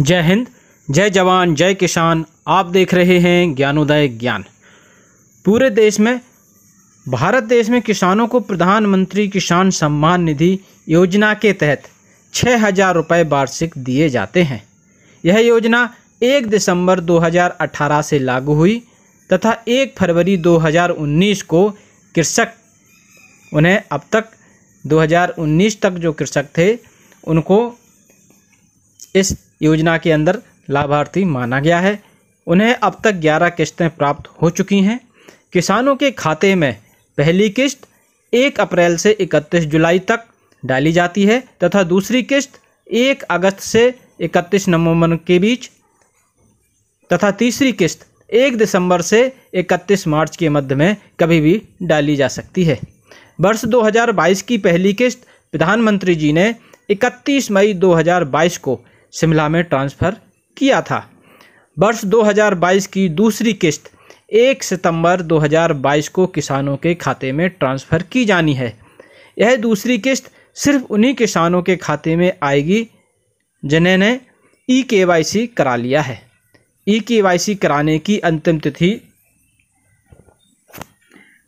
जय हिंद जय जवान जय किसान आप देख रहे हैं ज्ञानोदय ज्ञान पूरे देश में भारत देश में किसानों को प्रधानमंत्री किसान सम्मान निधि योजना के तहत छः हज़ार रुपये वार्षिक दिए जाते हैं यह योजना एक दिसंबर 2018 से लागू हुई तथा एक फरवरी 2019 को कृषक उन्हें अब तक 2019 तक जो कृषक थे उनको इस योजना के अंदर लाभार्थी माना गया है उन्हें अब तक 11 किस्तें प्राप्त हो चुकी हैं किसानों के खाते में पहली किस्त 1 अप्रैल से 31 जुलाई तक डाली जाती है तथा दूसरी किस्त 1 अगस्त से 31 नवंबर के बीच तथा तीसरी किस्त 1 दिसंबर से 31 मार्च के मध्य में कभी भी डाली जा सकती है वर्ष 2022 की पहली किस्त प्रधानमंत्री जी ने 31 मई 2022 को शिमला में ट्रांसफ़र किया था वर्ष 2022 की दूसरी किस्त 1 सितंबर 2022 को किसानों के खाते में ट्रांसफ़र की जानी है यह दूसरी किस्त सिर्फ उन्हीं किसानों के खाते में आएगी जिन्होंने ई के वाई सी करा लिया है ई के वाई सी कराने की अंतिम तिथि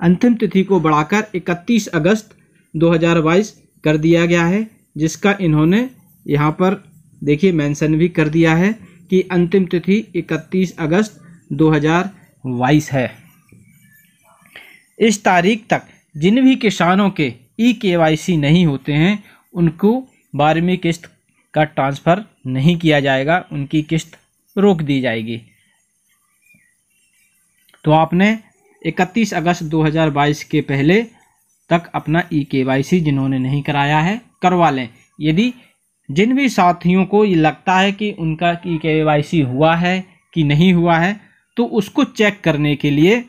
अंतिम तिथि को बढ़ाकर 31 अगस्त 2022 कर दिया गया है जिसका इन्होंने यहाँ पर देखिए मेंशन भी कर दिया है कि अंतिम तिथि 31 अगस्त 2022 है इस तारीख तक जिन भी किसानों के ई के नहीं होते हैं उनको बारहवीं किस्त का ट्रांसफ़र नहीं किया जाएगा उनकी किस्त रोक दी जाएगी तो आपने 31 अगस्त 2022 के पहले तक अपना ई के जिन्होंने नहीं कराया है करवा लें यदि जिन भी साथियों को ये लगता है कि उनका ई के हुआ है कि नहीं हुआ है तो उसको चेक करने के लिए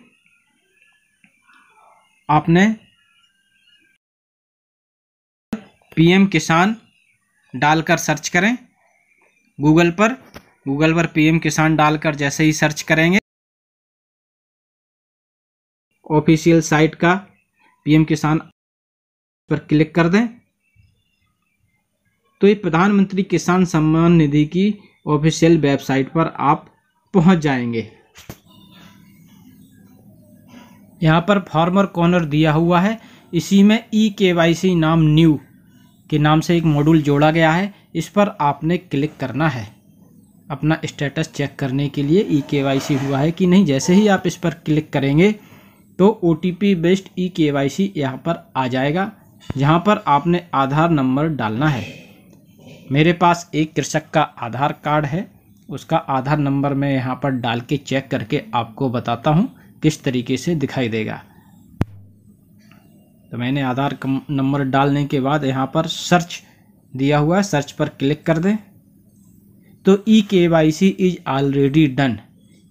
आपने पीएम किसान डालकर सर्च करें गूगल पर गूगल पर पीएम किसान डालकर जैसे ही सर्च करेंगे ऑफिशियल साइट का पीएम किसान पर क्लिक कर दें तो ये प्रधानमंत्री किसान सम्मान निधि की ऑफिशियल वेबसाइट पर आप पहुंच जाएंगे यहाँ पर फार्मर कॉर्नर दिया हुआ है इसी में ई के वाई सी नाम न्यू के नाम से एक मॉड्यूल जोड़ा गया है इस पर आपने क्लिक करना है अपना स्टेटस चेक करने के लिए ई के वाई सी हुआ है कि नहीं जैसे ही आप इस पर क्लिक करेंगे तो O T P based E K Y सी यहाँ पर आ जाएगा जहाँ पर आपने आधार नंबर डालना है मेरे पास एक कृषक का आधार कार्ड है उसका आधार नंबर मैं यहाँ पर डाल के चेक करके आपको बताता हूँ किस तरीके से दिखाई देगा तो मैंने आधार नंबर डालने के बाद यहाँ पर सर्च दिया हुआ है सर्च पर क्लिक कर दें तो E K Y C is already done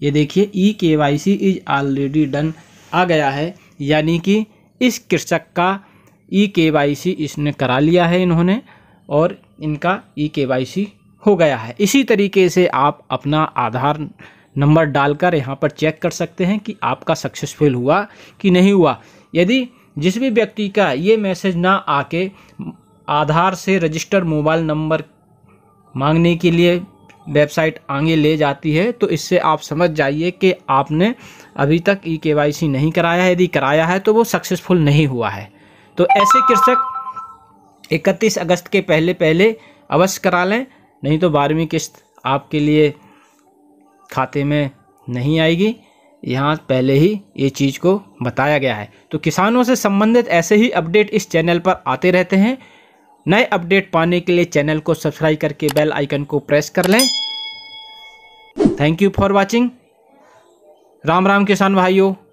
ये देखिए E K Y C is already done आ गया है यानी कि इस कृषक का ई के वाई सी इसने करा लिया है इन्होंने और इनका ई के वाई सी हो गया है इसी तरीके से आप अपना आधार नंबर डालकर यहाँ पर चेक कर सकते हैं कि आपका सक्सेसफुल हुआ कि नहीं हुआ यदि जिस भी व्यक्ति का ये मैसेज ना आके आधार से रजिस्टर मोबाइल नंबर मांगने के लिए वेबसाइट आगे ले जाती है तो इससे आप समझ जाइए कि आपने अभी तक ई e के नहीं कराया है यदि कराया है तो वो सक्सेसफुल नहीं हुआ है तो ऐसे कृषक इकतीस अगस्त के पहले पहले अवश्य करा लें नहीं तो बारहवीं किस्त आपके लिए खाते में नहीं आएगी यहाँ पहले ही ये चीज़ को बताया गया है तो किसानों से संबंधित ऐसे ही अपडेट इस चैनल पर आते रहते हैं नए अपडेट पाने के लिए चैनल को सब्सक्राइब करके बेल आइकन को प्रेस कर लें thank you for watching Ram Ram किसान भाइयों